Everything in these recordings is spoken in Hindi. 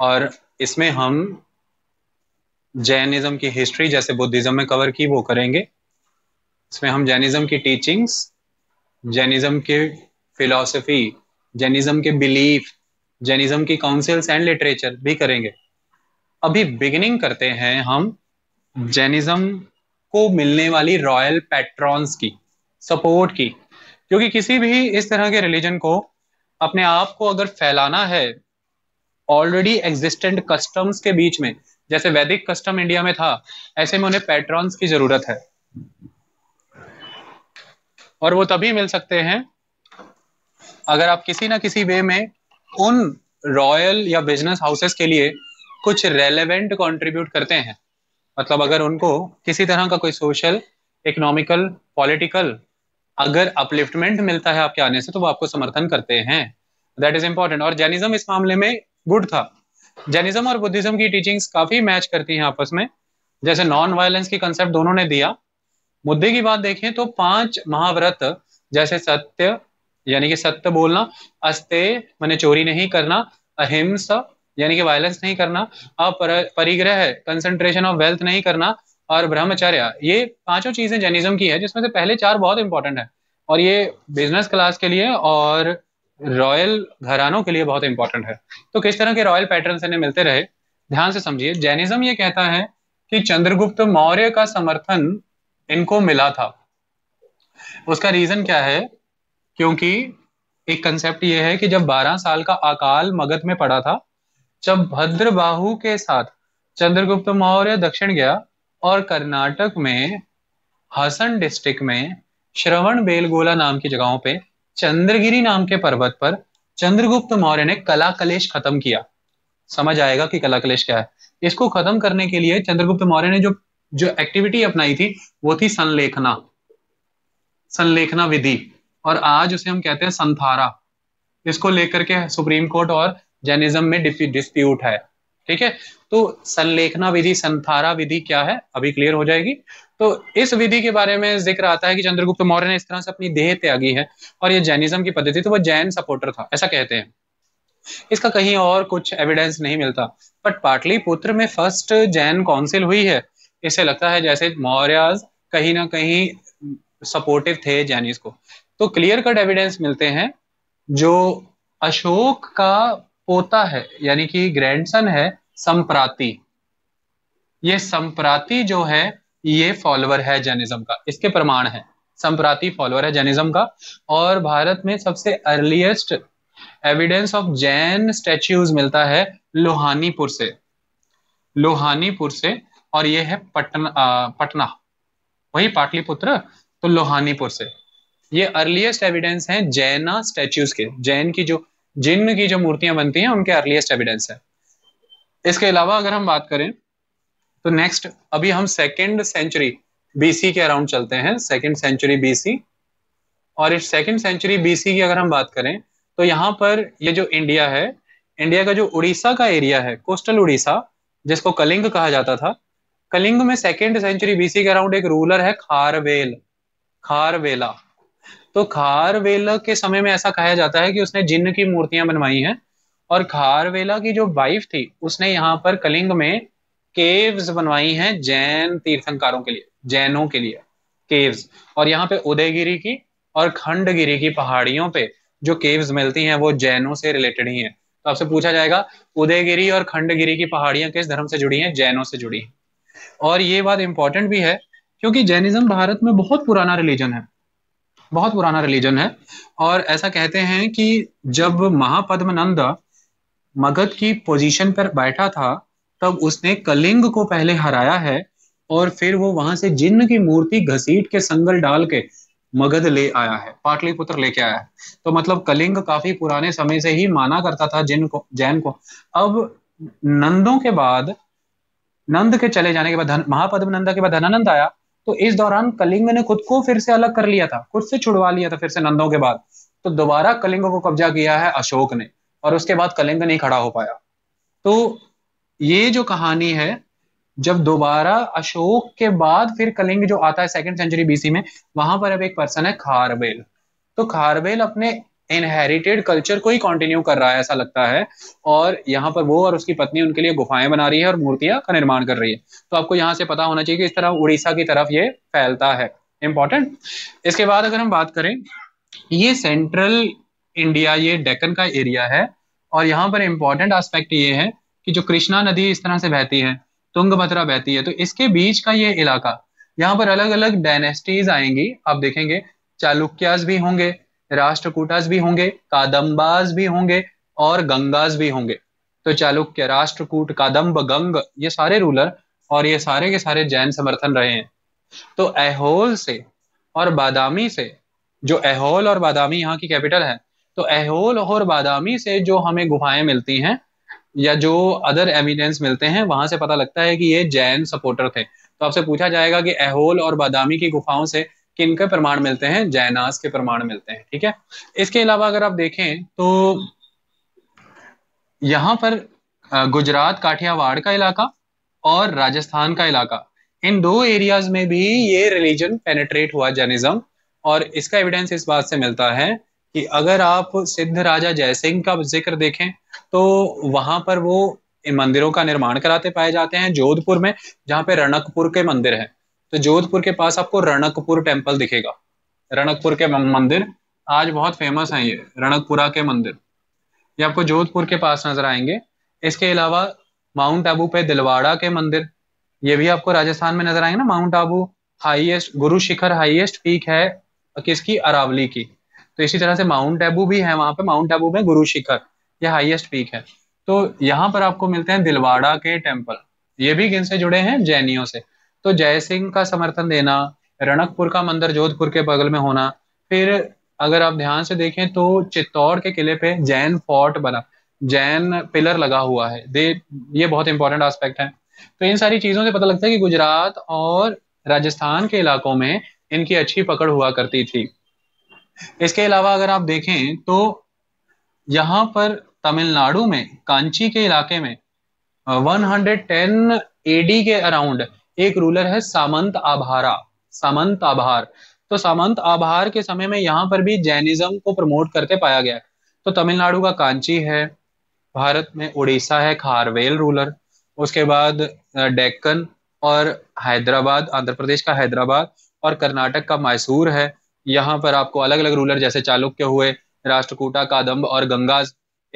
और इसमें हम जैनिज्म की हिस्ट्री जैसे बुद्धिज्म में कवर की वो करेंगे इसमें हम जैनिज्म की टीचिंग्स जैनिज्म के फिलॉसफी जैनिज्म के बिलीफ जैनिज्म की काउंसिल्स एंड लिटरेचर भी करेंगे अभी बिगिनिंग करते हैं हम जैनिज्म को मिलने वाली रॉयल पैट्रॉन्स की सपोर्ट की क्योंकि किसी भी इस तरह के रिलीजन को अपने आप को अगर फैलाना है ऑलरेडी एग्जिस्टेंट कस्टम्स के बीच में जैसे वैदिक कस्टम इंडिया में था ऐसे में उन्हें पैट्रॉन्स की जरूरत है और वो तभी मिल सकते हैं अगर आप किसी ना किसी वे में उन रॉयल या बिजनेस हाउसेस के लिए कुछ रेलेवेंट कंट्रीब्यूट करते हैं मतलब अगर उनको किसी तरह का कोई सोशल इकोनॉमिकल पॉलिटिकल अगर अपलिफ्टमेंट मिलता है आपके आने से तो वो आपको समर्थन करते हैं दैट इज इंपॉर्टेंट और जैनिज्म इस मामले में गुड था जैनिज्म और बुद्धिज्म की टीचिंग्स काफी मैच करती हैं आपस में जैसे नॉन वायलेंस की कंसेप्ट दोनों ने दिया मुद्दे की बात देखें तो पांच महाव्रत जैसे सत्य यानी कि सत्य बोलना अस्ते मैंने चोरी नहीं करना अहिंसा यानी कि वायलेंस नहीं करना अपर परिग्रह कंसंट्रेशन ऑफ वेल्थ नहीं करना और ब्रह्मचर्य ये पांचों चीजें जैनिज्म की है जिसमें से पहले चार बहुत इंपॉर्टेंट है और ये बिजनेस क्लास के लिए और रॉयल घरानों के लिए बहुत इंपॉर्टेंट है तो किस तरह के रॉयल पैटर्न इन्हें मिलते रहे ध्यान से समझिए जैनिज्म ये कहता है कि चंद्रगुप्त मौर्य का समर्थन इनको मिला था उसका रीजन क्या है क्योंकि एक कंसेप्ट यह है कि जब 12 साल का अकाल मगध में पड़ा था जब भद्रबाहु के साथ चंद्रगुप्त मौर्य दक्षिण गया और कर्नाटक में हसन डिस्ट्रिक्ट में श्रवण बेलगोला नाम की जगहों पे चंद्रगिरी नाम के पर्वत पर चंद्रगुप्त मौर्य ने कला कलेश खत्म किया समझ आएगा कि कला कलेश क्या है इसको खत्म करने के लिए चंद्रगुप्त मौर्य ने जो जो एक्टिविटी अपनाई थी वो थी संलेखना संलेखना विधि और आज उसे हम कहते हैं संथारा इसको लेकर के सुप्रीम कोर्ट और जैनिज्म में डिस्प्यूट है ठीक है तो संलेखना विधि संथारा विधि क्या है अभी क्लियर हो जाएगी तो इस विधि के बारे में जिक्र आता है कि चंद्रगुप्त मौर्य ने इस तरह से अपनी देह त्यागी है और यह जैनिज्म की पद्धति तो वह जैन सपोर्टर था ऐसा कहते हैं इसका कहीं और कुछ एविडेंस नहीं मिलता बट पाटलिपुत्र में फर्स्ट जैन काउंसिल हुई है इसे लगता है जैसे मौर्य कहीं ना कहीं सपोर्टिव थे जैनिस को तो क्लियर कट एविडेंस मिलते हैं जो अशोक का पोता है यानी कि ग्रैंडसन है संप्राति ये संप्राति जो है ये फॉलोअर है जैनिज्म का इसके प्रमाण है संप्राति फॉलोअर है जैनिज्म का और भारत में सबसे earliest evidence of Jain statues मिलता है लोहानीपुर से लोहानीपुर से और ये है पटना पटना वही पाटलिपुत्र तो लोहानीपुर से ये अर्लीएस्ट एविडेंस है जैना स्टैच्यूज के जैन की जो जिन की जो मूर्तियां बनती हैं उनके अर्लीस्ट एविडेंस है इसके अलावा अगर हम बात करें तो नेक्स्ट अभी हम सेकेंड सेंचुरी बीसी के अराउंड चलते हैं सेकेंड सेंचुरी बीसी और इस सेकेंड सेंचुरी बीसी की अगर हम बात करें तो यहाँ पर ये जो इंडिया है इंडिया का जो उड़ीसा का एरिया है कोस्टल उड़ीसा जिसको कलिंग कहा जाता था कलिंग में सेकेंड सेंचुरी बीसी के अराउंड एक रूलर है खारवेल खारवेला तो खारवेला के समय में ऐसा कहा जाता है कि उसने जिन्न की मूर्तियां बनवाई हैं और खारवेला की जो वाइफ थी उसने यहाँ पर कलिंग में केव्स बनवाई हैं जैन तीर्थंकारों के लिए जैनों के लिए केव्स और यहाँ पे उदयगिरी की और खंडगिरी की पहाड़ियों पे जो केव्स मिलती हैं वो जैनों से रिलेटेड ही हैं तो आपसे पूछा जाएगा उदयगिरी और खंडगिरी की पहाड़ियां किस धर्म से जुड़ी हैं जैनों से जुड़ी हैं और ये बात इंपॉर्टेंट भी है क्योंकि जैनिज्म भारत में बहुत पुराना रिलीजन है बहुत पुराना रिलीजन है और ऐसा कहते हैं कि जब महापद्मनंद मगध की पोजीशन पर बैठा था तब उसने कलिंग को पहले हराया है और फिर वो वहां से जिन्न की मूर्ति घसीट के संगल डाल के मगध ले आया है पाटलिपुत्र लेके आया है तो मतलब कलिंग काफी पुराने समय से ही माना करता था जिन को जैन को अब नंदों के बाद नंद के चले जाने के बाद महापद्म नंद के बाद धनानंद आया तो इस दौरान कलिंग ने खुद को फिर से अलग कर लिया था खुद से छुड़वा लिया था फिर से नंदों के बाद तो दोबारा कलिंग को कब्जा किया है अशोक ने और उसके बाद कलिंग नहीं खड़ा हो पाया तो ये जो कहानी है जब दोबारा अशोक के बाद फिर कलिंग जो आता है सेकेंड सेंचुरी बीसी में वहां पर अब एक पर्सन है खारबेल तो खारबेल अपने इनहेरिटेड कल्चर को ही कंटिन्यू कर रहा है ऐसा लगता है और यहाँ पर वो और उसकी पत्नी उनके लिए गुफाएं बना रही है और मूर्तियां का निर्माण कर रही है तो आपको यहाँ से पता होना चाहिए कि इस तरह उड़ीसा की तरफ ये फैलता है इंपॉर्टेंट इसके बाद अगर हम बात करें ये सेंट्रल इंडिया ये डेकन का एरिया है और यहाँ पर इंपॉर्टेंट आस्पेक्ट ये है कि जो कृष्णा नदी इस तरह से बहती है तुंगभद्रा बहती है तो इसके बीच का ये इलाका यहाँ पर अलग अलग डायनेस्टीज आएंगी आप देखेंगे चालुक्यास भी होंगे राष्ट्रकूटास भी होंगे कादम्बाज भी होंगे और गंगाज भी होंगे तो चालुक्य राष्ट्रकूट कादम्ब गंग ये सारे रूलर और ये सारे के सारे जैन समर्थन रहे हैं तो एहोल से और बादामी से जो एहोल और बादामी यहाँ की कैपिटल है तो एहोल और बादामी से जो हमें गुफाएं मिलती हैं या जो अदर एविडेंस मिलते हैं वहां से पता लगता है कि ये जैन सपोर्टर थे तो आपसे पूछा जाएगा कि एहोल और बादामी की गुफाओं से किन के प्रमाण मिलते हैं जैनास के प्रमाण मिलते हैं ठीक है इसके अलावा अगर आप देखें तो यहाँ पर गुजरात काठियावाड़ का इलाका और राजस्थान का इलाका इन दो एरियाज में भी ये रिलीजन पेनेट्रेट हुआ जैनिज्म और इसका एविडेंस इस बात से मिलता है कि अगर आप सिद्ध राजा जयसिंह का जिक्र देखें तो वहां पर वो इन मंदिरों का निर्माण कराते पाए जाते हैं जोधपुर में जहाँ पे रणकपुर के मंदिर है तो जोधपुर के पास आपको रणकपुर टेम्पल दिखेगा रणकपुर के मंदिर आज बहुत फेमस है ये रणकपुरा के मंदिर ये आपको जोधपुर के पास नजर आएंगे इसके अलावा माउंट आबू पे दिलवाड़ा के मंदिर ये भी आपको राजस्थान में नजर आएंगे ना माउंट आबू हाईएस्ट गुरु शिखर हाईएस्ट पीक है किसकी अरावली की तो इसी तरह से माउंट आबू भी है वहां पे माउंट आबू में गुरु शिखर ये हाईएस्ट पीक है तो यहाँ पर आपको मिलते हैं दिलवाड़ा के टेम्पल ये भी किन से जुड़े हैं जैनियों से तो जय सिंह का समर्थन देना रणकपुर का मंदिर जोधपुर के बगल में होना फिर अगर आप ध्यान से देखें तो चित्तौड़ के किले पे जैन फोर्ट बना जैन पिलर लगा हुआ है दे ये बहुत इंपॉर्टेंट आस्पेक्ट है तो इन सारी चीजों से पता लगता है कि गुजरात और राजस्थान के इलाकों में इनकी अच्छी पकड़ हुआ करती थी इसके अलावा अगर आप देखें तो यहाँ पर तमिलनाडु में कांची के इलाके में 110 एडी के अराउंड एक रूलर है सामंत आभारा सामंत आभार तो सामंत आभार के समय में यहाँ पर भी जैनिज्म को प्रमोट करते पाया गया है तो तमिलनाडु का कांची है भारत में उड़ीसा है खारवेल रूलर उसके बाद डेक्कन और हैदराबाद आंध्र प्रदेश का हैदराबाद और कर्नाटक का मैसूर है यहाँ पर आपको अलग अलग रूलर जैसे चालुक्य हुए राष्ट्रकूटा कादम्ब और गंगाज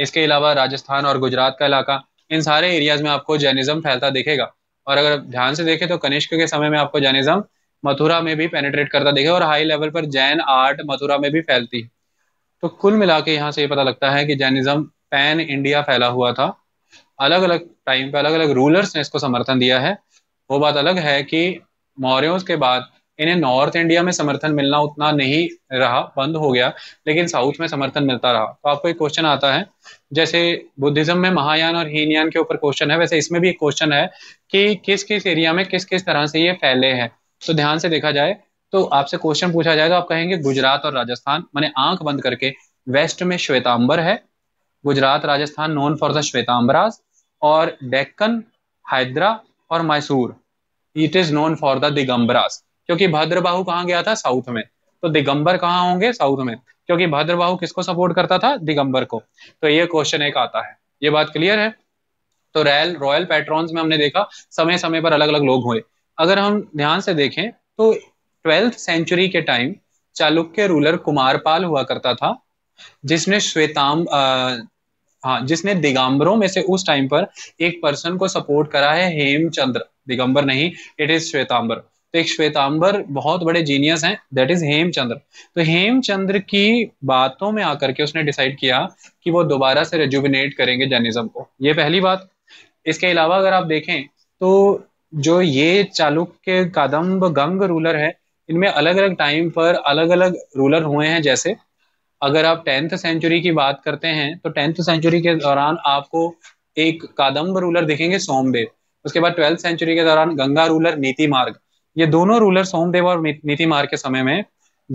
इसके अलावा राजस्थान और गुजरात का इलाका इन सारे एरियाज में आपको जैनिज्म फैलता दिखेगा और अगर ध्यान से देखें तो कनिष्क के समय में आपको जैनिज्म मथुरा में भी पेनेट्रेट करता देखे और हाई लेवल पर जैन आर्ट मथुरा में भी फैलती है तो कुल मिला के यहाँ से ये पता लगता है कि जैनिज्म पैन इंडिया फैला हुआ था अलग अलग टाइम पे अलग अलग रूलर्स ने इसको समर्थन दिया है वो बात अलग है कि मौर्यों के बाद इन्हें नॉर्थ इंडिया में समर्थन मिलना उतना नहीं रहा बंद हो गया लेकिन साउथ में समर्थन मिलता रहा तो आपको एक क्वेश्चन आता है जैसे बुद्धिज्म में महायान और हीनयान के ऊपर क्वेश्चन है वैसे इसमें भी एक क्वेश्चन है कि किस किस एरिया में किस किस तरह से ये फैले हैं तो ध्यान से देखा जाए तो आपसे क्वेश्चन पूछा जाए तो आप कहेंगे गुजरात और राजस्थान मैंने आंख बंद करके वेस्ट में श्वेतांबर है Gujarat Rajasthan known for the Shvetambaras और डेक्कन हैदरा और Mysore it is known for the Digambaras क्योंकि भद्रबाहु कहाँ गया था साउथ में तो दिगंबर कहाँ होंगे साउथ में क्योंकि भद्रबाहु किसको सपोर्ट करता था दिगंबर को तो ये क्वेश्चन एक आता है ये बात क्लियर है तो रैल रॉयल पैट्रॉन्स में हमने देखा समय समय पर अलग अलग लोग हुए अगर हम ध्यान से देखें तो ट्वेल्थ सेंचुरी के टाइम चालुक्य रूलर कुमारपाल हुआ करता था जिसने श्वेताम हाँ जिसने दिगंबरों में से उस टाइम पर एक पर्सन को सपोर्ट करा है हेमचंद्र दिगंबर नहीं इट इज श्वेतांबर एक श्वेतांबर बहुत बड़े जीनियस हैं दैट इज हेमचंद्र तो हेमचंद्र की बातों में आकर के उसने डिसाइड किया कि वो दोबारा से रेजुबिनेट करेंगे जर्निज्म को ये पहली बात इसके अलावा अगर आप देखें तो जो ये चालुक्य कादम्ब गंग रूलर है इनमें अलग अलग टाइम पर अलग अलग रूलर हुए हैं जैसे अगर आप टेंथ सेंचुरी की बात करते हैं तो टेंथ सेंचुरी के दौरान आपको एक कादम्ब रूलर दिखेंगे सोमदेव उसके बाद ट्वेल्थ सेंचुरी के दौरान गंगा रूलर नीति मार्ग ये दोनों रूलर सोमदेव और नीति मार के समय में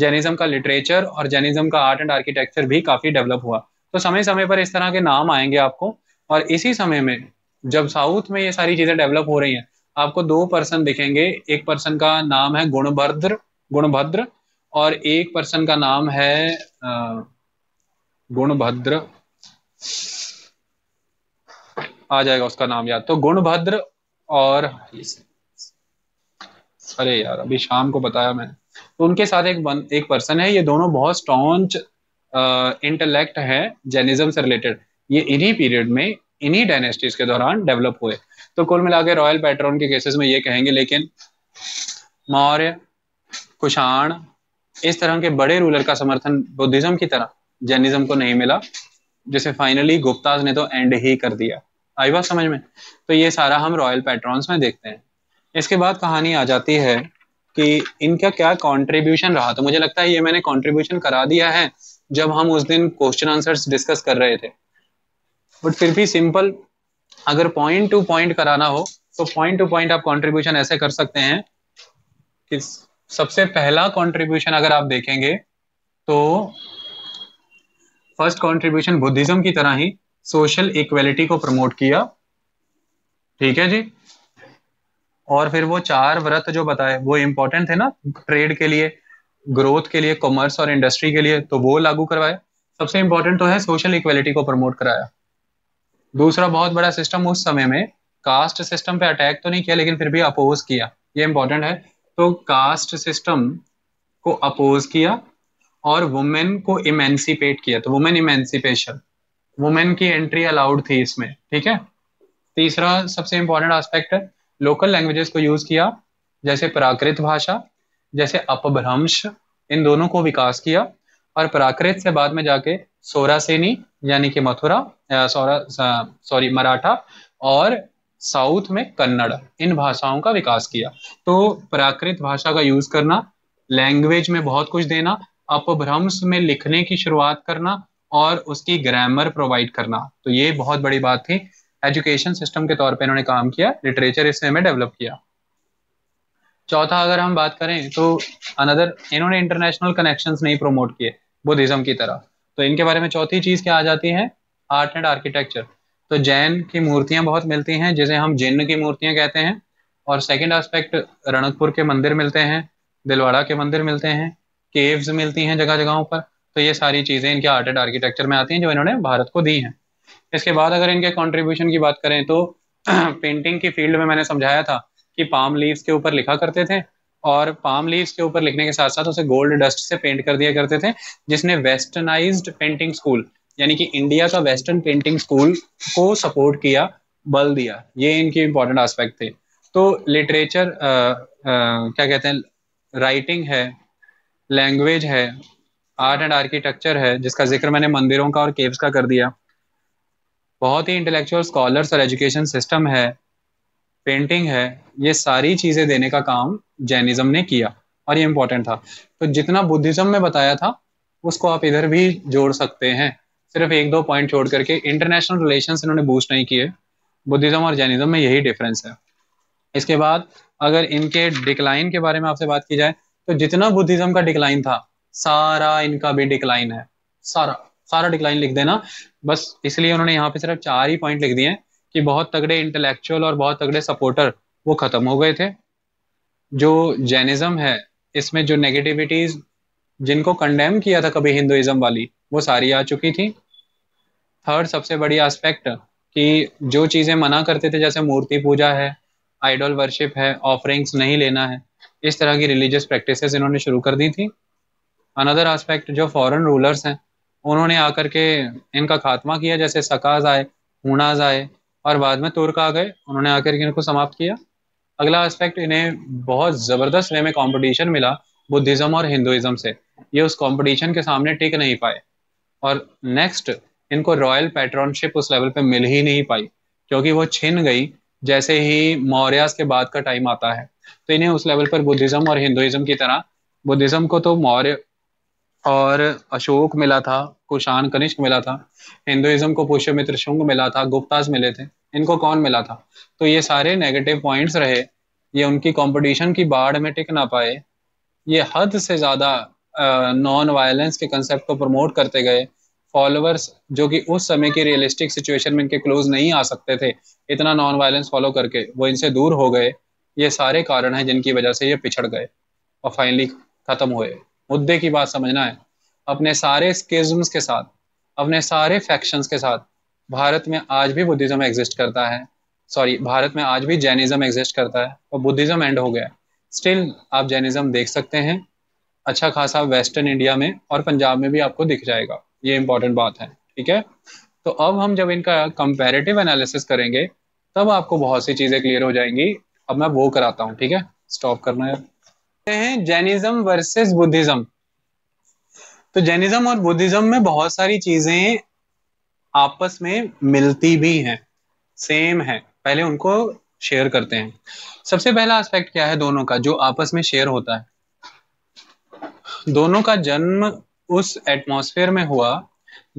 जैनिज्म का लिटरेचर और जैनिज्म का आर्ट एंड आर्किटेक्चर भी काफी डेवलप हुआ तो समय समय पर इस तरह के नाम आएंगे आपको और इसी समय में जब साउथ में ये सारी चीजें डेवलप हो रही हैं आपको दो पर्सन दिखेंगे एक पर्सन का नाम है गुणभद्र गुणभद्र और एक पर्सन का नाम है गुणभद्र आ जाएगा उसका नाम याद तो गुणभद्र और अरे यार अभी शाम को बताया मैंने तो उनके साथ एक बन, एक पर्सन है ये दोनों बहुत स्टॉन्च इंटेलेक्ट है जैनिज्म से रिलेटेड ये इन्हीं पीरियड में इन्हीं डायनेस्टीज के दौरान डेवलप हुए तो कुल मिला के रॉयल पैट्रॉन के केसेस में ये कहेंगे लेकिन मौर्य कुषाण इस तरह के बड़े रूलर का समर्थन बुद्धिज्म की तरह जैनिज्म को नहीं मिला जिसे फाइनली गुप्ताज ने तो एंड ही कर दिया आई बात समझ में तो ये सारा हम रॉयल पैट्रॉन्स में देखते हैं इसके बाद कहानी आ जाती है कि इनका क्या कंट्रीब्यूशन रहा तो मुझे लगता है ये मैंने कंट्रीब्यूशन करा दिया है जब हम उस दिन क्वेश्चन आंसर्स डिस्कस कर रहे थे बट फिर भी सिंपल अगर पॉइंट टू पॉइंट कराना हो तो पॉइंट टू पॉइंट आप कंट्रीब्यूशन ऐसे कर सकते हैं कि सबसे पहला कंट्रीब्यूशन अगर आप देखेंगे तो फर्स्ट कंट्रीब्यूशन बुद्धिज्म की तरह ही सोशल इक्वेलिटी को प्रमोट किया ठीक है जी और फिर वो चार व्रत जो बताए वो इम्पोर्टेंट थे ना ट्रेड के लिए ग्रोथ के लिए कॉमर्स और इंडस्ट्री के लिए तो वो लागू करवाए सबसे इम्पोर्टेंट तो है सोशल इक्वेलिटी को प्रमोट कराया दूसरा बहुत बड़ा सिस्टम उस समय में कास्ट सिस्टम पे अटैक तो नहीं किया लेकिन फिर भी अपोज किया ये इम्पोर्टेंट है तो कास्ट सिस्टम को अपोज किया और वुमेन को इमेंसिपेट किया तो वुमेन इमेंसिपेशन वुमेन की एंट्री अलाउड थी इसमें ठीक है तीसरा सबसे इम्पोर्टेंट एस्पेक्ट है लोकल लैंग्वेजेस को यूज किया जैसे प्राकृत भाषा जैसे अपभ्रंश इन दोनों को विकास किया और प्राकृत से बाद में जाके सोरा सेनी यानी कि मथुरा सोरा सॉरी मराठा और साउथ में कन्नड़ इन भाषाओं का विकास किया तो प्राकृत भाषा का यूज करना लैंग्वेज में बहुत कुछ देना अपभ्रंश में लिखने की शुरुआत करना और उसकी ग्रामर प्रोवाइड करना तो ये बहुत बड़ी बात थी एजुकेशन सिस्टम के तौर पे इन्होंने काम किया लिटरेचर इसने में डेवलप किया चौथा अगर हम बात करें तो अनदर इन्होंने इंटरनेशनल कनेक्शंस नहीं प्रमोट किए बुद्धिज्म की तरह तो इनके बारे में चौथी चीज़ क्या आ जाती है आर्ट एंड आर्किटेक्चर तो जैन की मूर्तियां बहुत मिलती हैं जिसे हम जैन की मूर्तियां कहते हैं और सेकेंड आस्पेक्ट रणकपुर के मंदिर मिलते हैं दिलवाड़ा के मंदिर मिलते हैं केव्स मिलती हैं जगह जगहों पर तो ये सारी चीज़ें इनके आर्ट एंड आर्किटेक्चर में आती हैं जो इन्होंने भारत को दी हैं इसके बाद अगर इनके कॉन्ट्रीब्यूशन की बात करें तो पेंटिंग की फील्ड में मैंने समझाया था कि पाम लीव्स के ऊपर लिखा करते थे और पाम लीव्स के ऊपर लिखने के साथ साथ उसे गोल्ड डस्ट से पेंट कर दिया करते थे जिसने वेस्टर्नाइज पेंटिंग स्कूल यानी कि इंडिया का वेस्टर्न पेंटिंग स्कूल को सपोर्ट किया बल दिया ये इनके इंपॉर्टेंट आस्पेक्ट थे तो लिटरेचर क्या कहते हैं राइटिंग है लैंग्वेज है आर्ट एंड आर्किटेक्चर है जिसका जिक्र मैंने मंदिरों का और केव्स का कर दिया बहुत ही इंटेलेक्चुअल स्कॉलर्स और एजुकेशन सिस्टम है पेंटिंग है ये सारी चीज़ें देने का काम जैनिज़्म ने किया और ये इम्पोर्टेंट था तो जितना बुद्धिज़्म में बताया था उसको आप इधर भी जोड़ सकते हैं सिर्फ एक दो पॉइंट छोड़ करके इंटरनेशनल रिलेशन इन्होंने बूस्ट नहीं किए बुद्धिज़्म और जैनिज़्म में यही डिफरेंस है इसके बाद अगर इनके डिक्लाइन के बारे में आपसे बात की जाए तो जितना बुद्धिज़्म का डिक्लाइन था सारा इनका भी डिक्लाइन है सारा सारा डिक्लाइन लिख देना बस इसलिए उन्होंने यहाँ पे सिर्फ चार ही पॉइंट लिख दिए हैं कि बहुत तगड़े इंटेलेक्चुअल और बहुत तगड़े सपोर्टर वो खत्म हो गए थे जो जैनिज्म है इसमें जो नेगेटिविटीज जिनको कंडेम किया था कभी हिंदुइज्म वाली वो सारी आ चुकी थी थर्ड सबसे बड़ी एस्पेक्ट कि जो चीज़ें मना करते थे जैसे मूर्ति पूजा है आइडल वर्शिप है ऑफरिंग्स नहीं लेना है इस तरह की रिलीजियस प्रैक्टिसेस इन्होंने शुरू कर दी थी अनदर एस्पेक्ट जो फॉरेन रूलर्स हैं उन्होंने आकर के इनका खात्मा किया जैसे सकाज आए मुनाज आए और बाद में तुर्क आ गए उन्होंने आकर के इनको समाप्त किया अगला एस्पेक्ट इन्हें बहुत ज़बरदस्त वे में कॉम्पिटिशन मिला बुद्धिज़्म और हिंदुइज्म से ये उस कॉम्पिटिशन के सामने टिक नहीं पाए और नेक्स्ट इनको रॉयल पैट्रॉनशिप उस लेवल पे मिल ही नहीं पाई क्योंकि वो छिन गई जैसे ही मौर्यास के बाद का टाइम आता है तो इन्हें उस लेवल पर बुद्धिज़्म और हिंदुइज्म की तरह बुद्धिज़्म को तो मौर्य और अशोक मिला था कुशान कनिष्क मिला था हिंदुइज्म को पुष्यमित्र शुंग मिला था गुप्ताज मिले थे इनको कौन मिला था तो ये सारे नेगेटिव पॉइंट्स रहे ये उनकी कंपटीशन की बाढ़ में टिक ना पाए ये हद से ज़्यादा नॉन वायलेंस के कंसेप्ट को प्रमोट करते गए फॉलोअर्स जो कि उस समय की रियलिस्टिक सिचुएशन में इनके क्लोज नहीं आ सकते थे इतना नॉन वायलेंस फॉलो करके वो इनसे दूर हो गए ये सारे कारण हैं जिनकी वजह से ये पिछड़ गए और फाइनली ख़त्म हुए मुद्दे की बात समझना है अपने सारे स्किज्म्स के साथ अपने सारे फैक्शंस के साथ भारत में आज भी बुद्धिज्म एग्जिस्ट करता है सॉरी भारत में आज भी जैनिज्म एग्जिस्ट करता है और बुद्धिज्म एंड हो गया स्टिल आप जैनिज्म देख सकते हैं अच्छा खासा वेस्टर्न इंडिया में और पंजाब में भी आपको दिख जाएगा ये इंपॉर्टेंट बात है ठीक है तो अब हम जब इनका कंपेरेटिव एनालिसिस करेंगे तब आपको बहुत सी चीज़ें क्लियर हो जाएंगी अब मैं वो कराता हूँ ठीक है स्टॉप करना है हैं जैनिज्म वर्सेस बुद्धिज्म तो जैनिज्म और बुद्धिज्म में बहुत सारी चीजें आपस में मिलती भी हैं सेम है पहले उनको शेयर करते हैं सबसे पहला एस्पेक्ट क्या है दोनों का जो आपस में शेयर होता है दोनों का जन्म उस एटमॉस्फेयर में हुआ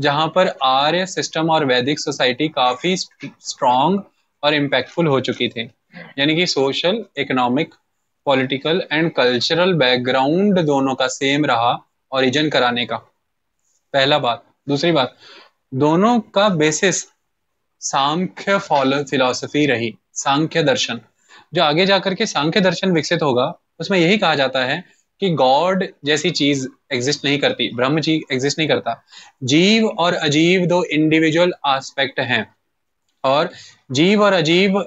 जहां पर आर्य सिस्टम और वैदिक सोसाइटी काफी स्ट्रॉन्ग और इम्पैक्टफुल हो चुकी थी यानी कि social economic political and cultural background दोनों का सेम रहा ऑरिजन कराने का पहला बात दूसरी बात दोनों का बेसिस सांख्य फिलोसफी रही सांख्य दर्शन जो आगे जाकर के सांख्य दर्शन विकसित होगा उसमें यही कहा जाता है कि गॉड जैसी चीज एग्जिस्ट नहीं करती ब्रह्म जी एग्जिस्ट नहीं करता जीव और अजीव दो इंडिविजुअल आस्पेक्ट हैं और जीव और अजीव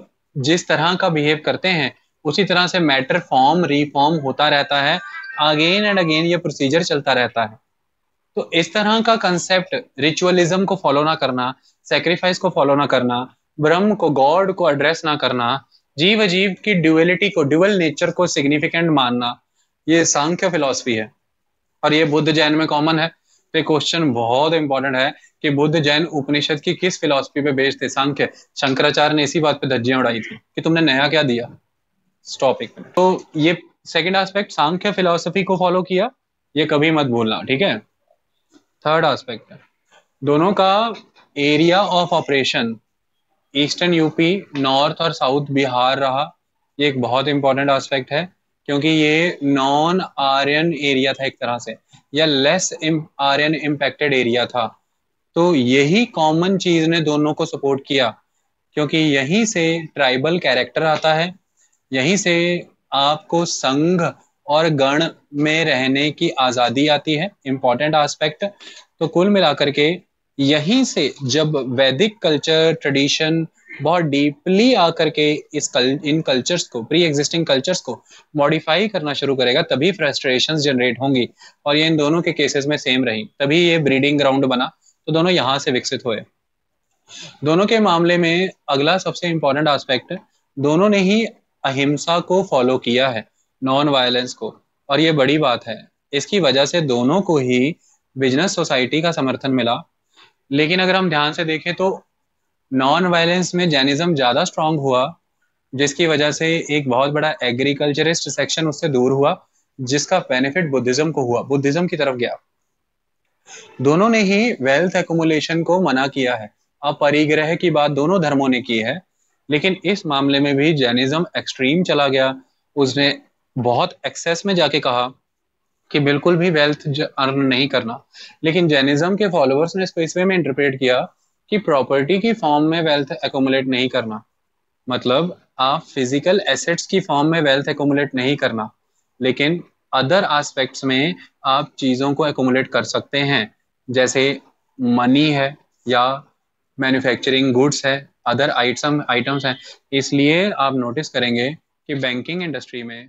जिस तरह का बिहेव करते हैं उसी तरह से मैटर फॉर्म रिफॉर्म होता रहता है अगेन एंड अगेन ये प्रोसीजर चलता रहता है तो इस तरह का कंसेप्ट रिचुअलिज्म को फॉलो ना करना सेक्रीफाइस को फॉलो ना करना ब्रह्म को गॉड को एड्रेस ना करना जीव अजीव की ड्यूअलिटी को ड्यूअल नेचर को सिग्निफिकेंट मानना ये सांख्य फिलोसफी है और ये बुद्ध जैन में कॉमन है तो क्वेश्चन बहुत इंपॉर्टेंट है कि बुद्ध जैन उपनिषद की किस फिलोसफी पे बेस्ड थे सांख्य शंकराचार्य ने इसी बात पे धज्जियां उड़ाई थी कि तुमने नया क्या दिया स्टॉप एक मिनट तो ये सेकेंड आस्पेक्ट सांख्य फिलोसफी को फॉलो किया ये कभी मत भूलना ठीक है थर्ड आस्पेक्ट है दोनों का area of operation eastern UP north और साउथ बिहार रहा ये एक बहुत इंपॉर्टेंट आस्पेक्ट है क्योंकि ये नॉन आर्यन एरिया था एक तरह से या लेस आर्यन इम्पेक्टेड एरिया था तो यही कॉमन चीज ने दोनों को सपोर्ट किया क्योंकि यहीं से ट्राइबल कैरेक्टर आता है यहीं से आपको संघ और गण में रहने की आज़ादी आती है इंपॉर्टेंट आस्पेक्ट तो कुल मिलाकर के यहीं से जब वैदिक कल्चर ट्रेडिशन बहुत डीपली आकर के इस कल, इन कल्चर्स को प्री एग्जिस्टिंग कल्चर्स को मॉडिफाई करना शुरू करेगा तभी फ्रस्ट्रेशन जनरेट होंगी और ये इन दोनों के केसेस में सेम रही तभी ये ब्रीडिंग ग्राउंड बना तो दोनों यहां से विकसित हुए दोनों के मामले में अगला सबसे इंपॉर्टेंट आस्पेक्ट दोनों ने ही अहिंसा को फॉलो किया है नॉन वायलेंस को और ये बड़ी बात है इसकी वजह से दोनों को ही बिजनेस सोसाइटी का समर्थन मिला लेकिन अगर हम ध्यान से देखें तो नॉन वायलेंस में जैनिज्म ज़्यादा स्ट्रांग हुआ जिसकी वजह से एक बहुत बड़ा एग्रीकल्चरिस्ट सेक्शन उससे दूर हुआ जिसका बेनिफिट बुद्धिज्म को हुआ बुद्धिज्म की तरफ गया दोनों ने ही वेल्थ एकोमुलेशन को मना किया है अपरिग्रह की बात दोनों धर्मों ने की है लेकिन इस मामले में भी जैनिज्म एक्सट्रीम चला गया उसने बहुत एक्सेस में जाके कहा कि बिल्कुल भी वेल्थ अर्न नहीं करना लेकिन जैनिज्म के फॉलोअर्स ने इसको इस वे में इंटरप्रेट किया कि प्रॉपर्टी की फॉर्म में वेल्थ एकोमुलेट नहीं करना मतलब आप फिजिकल एसेट्स की फॉर्म में वेल्थ एकोमुलेट नहीं करना लेकिन अदर एस्पेक्ट्स में आप चीज़ों को एकोमुलेट कर सकते हैं जैसे मनी है या मैन्युफैक्चरिंग गुड्स है अदर आइटम आइटम्स हैं इसलिए आप नोटिस करेंगे कि बैंकिंग इंडस्ट्री में